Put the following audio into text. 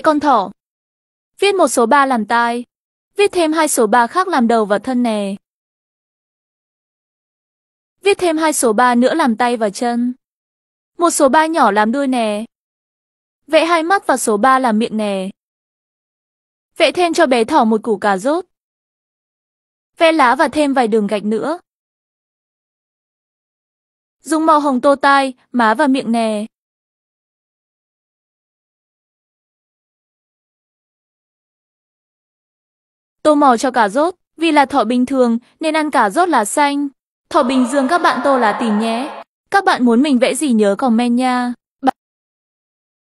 con thỏ. Viết một số 3 làm tai. Viết thêm hai số 3 khác làm đầu và thân nè. Viết thêm hai số 3 nữa làm tay và chân. Một số 3 nhỏ làm đuôi nè. Vẽ hai mắt và số 3 làm miệng nè. Vẽ thêm cho bé thỏ một củ cà rốt. Vẽ lá và thêm vài đường gạch nữa. Dùng màu hồng tô tai, má và miệng nè. tô màu cho cà rốt. Vì là thọ bình thường nên ăn cà rốt là xanh. Thọ Bình Dương các bạn tô là tìm nhé. Các bạn muốn mình vẽ gì nhớ comment nha.